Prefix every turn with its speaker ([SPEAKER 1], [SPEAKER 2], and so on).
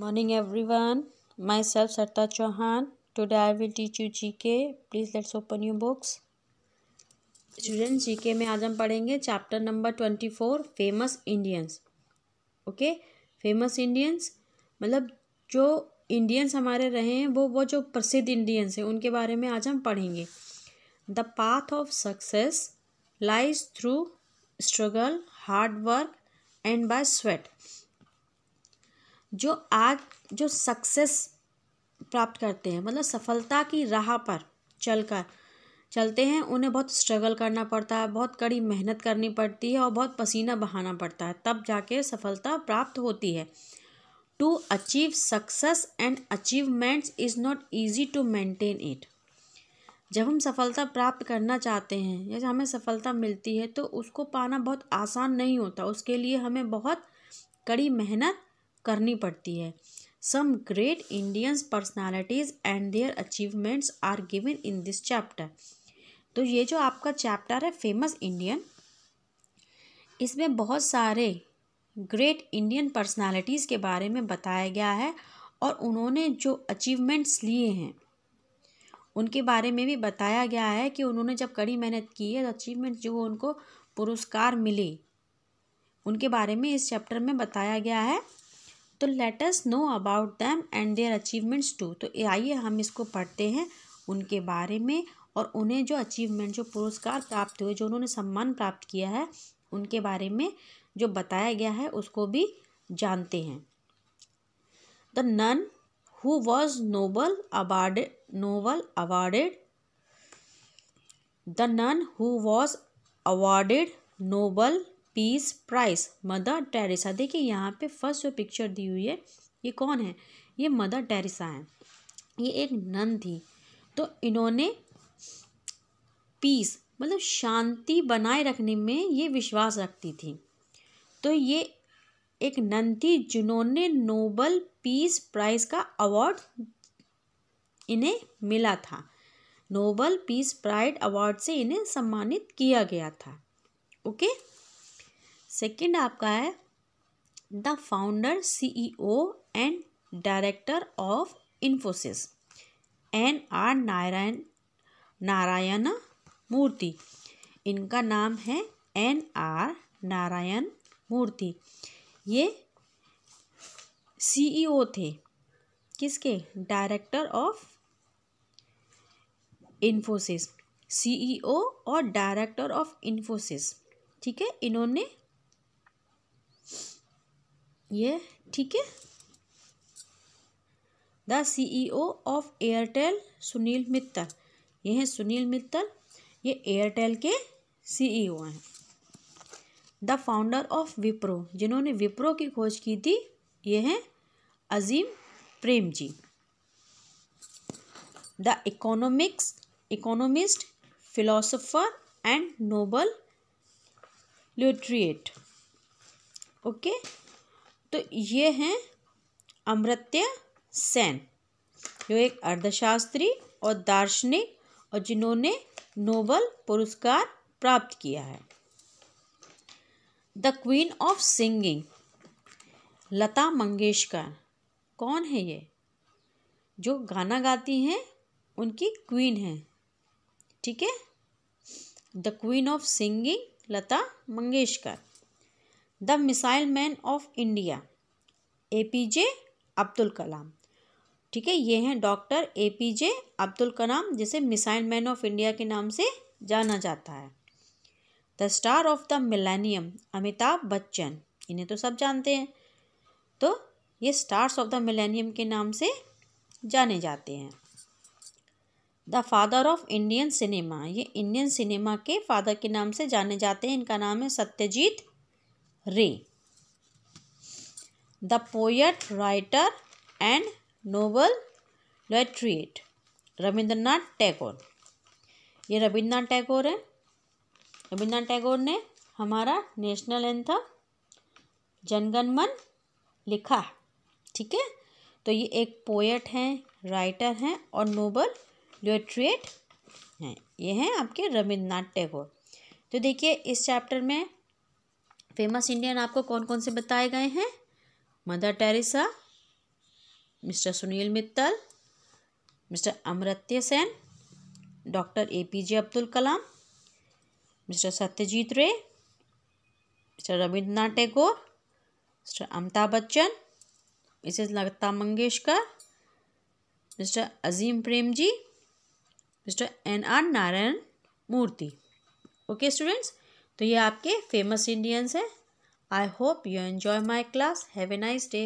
[SPEAKER 1] morning every morning everyone myself sarta chauhan today i will teach you gk please let's open your books student के में आज हम पढ़ेंगे chapter number twenty four famous Indians okay famous Indians मतलब जो Indians हमारे रहे हैं वो वो जो प्रसिद्ध इंडियंस हैं उनके बारे में आज हम पढ़ेंगे the path of success lies through struggle hard work and by sweat जो आज जो सक्सेस प्राप्त करते हैं मतलब सफलता की राह पर चलकर चलते हैं उन्हें बहुत स्ट्रगल करना पड़ता है बहुत कड़ी मेहनत करनी पड़ती है और बहुत पसीना बहाना पड़ता है तब जाके सफलता प्राप्त होती है to achieve success and achievements is not easy to maintain it जब हम सफलता प्राप्त करना चाहते हैं या हमें सफलता मिलती है तो उसको पाना बहुत आसान नहीं होता उसके लिए हमें बहुत कड़ी मेहनत करनी पड़ती है some great Indians personalities and their achievements are given in this chapter तो ये जो आपका चैप्टर है फेमस इंडियन इसमें बहुत सारे ग्रेट इंडियन पर्सनैलिटीज़ के बारे में बताया गया है और उन्होंने जो अचीवमेंट्स लिए हैं उनके बारे में भी बताया गया है कि उन्होंने जब कड़ी मेहनत की है तो अचीवमेंट जो उनको पुरस्कार मिले उनके बारे में इस चैप्टर में बताया गया है तो let's know about them and their achievements too तो आइए हम इसको पढ़ते हैं उनके बारे में और उन्हें जो अचीवमेंट जो पुरस्कार प्राप्त हुए जो उन्होंने सम्मान प्राप्त किया है उनके बारे में जो बताया गया है उसको भी जानते हैं the nun who was Nobel award Nobel awarded the nun who was awarded Nobel peace price mother Teresa देखिए यहाँ पे फर्स्ट जो पिक्चर दी हुई है ये कौन है ये मदर टेरेसा है ये एक नन थी तो इन्होंने पीस मतलब शांति बनाए रखने में ये विश्वास रखती थी तो ये एक नन थी जिन्होंने नोबल पीस प्राइज़ का अवार्ड इन्हें मिला था नोबल पीस प्राइड अवार्ड से इन्हें सम्मानित किया गया था ओके सेकंड आपका है the founder CEO e and director of Infosys N R Narayana Narayana Murthy इनका नाम है एन आर नारायण मूर्ति ये सीईओ e थे किसके director of Infosys CEO e और डायरेक्टर ऑफ इन्फोसिस ठीक है इन्होंने ये ठीक है the CEO of Airtel Sunil Mittal ये हैं सुनील मित्तल ये एयरटेल के सीईओ e हैं द फाउंडर ऑफ विप्रो जिन्होंने विप्रो की खोज की थी ये हैं Azim Premji the economics economist philosopher and Nobel laureate okay तो ये हैं अमृत्य सेन जो एक अर्धशास्त्री और दार्शनिक और जिन्होंने नोबल पुरस्कार प्राप्त किया है the queen of singing Lata Mangeshkar कौन है ये जो गाना गाती हैं उनकी क्वीन है ठीक है the queen of singing Lata Mangeshkar the missile man of India A P J Abdul Kalam ठीक है ये हैं doctor A P J Abdul Kalam जिसे मिसाइल मैन ऑफ इंडिया के नाम से जाना जाता है the star of the millennium Amitabh Bachchan इन्हें तो सब जानते हैं तो ये स्टार्स ऑफ द मिलेनियम के नाम से जाने जाते हैं the father of Indian cinema ये इंडियन सिनेमा के फादर के नाम से जाने जाते हैं इनका नाम है Satyajit Ray the poet writer and Nobel laureate Rabindranath Tagore ये रविंद्रनाथ टैगोर है रविंद्रनाथ टैगोर ने हमारा नेशनल एंथम जनगणमन लिखा ठीक है तो ये एक पोएट हैं राइटर हैं और नोबल लिटरेट हैं ये हैं आपके रविंद्रनाथ टैगोर तो देखिए इस चैप्टर में फेमस इंडियन आपको कौन कौन से बताए गए हैं mother Teresa mister Sunil Mittal mister Amartya Sen doctor A P J Abdul Kalam mister Satyajit Ray mister Rabindranath Tagore mister Amitabh Bachchan Mrs Lata Mangeshkar mister Azim Premji mister N R Narayana Murthy okay students तो ये आपके फेमस इंडियंस हैं I hope you enjoy my class have a nice day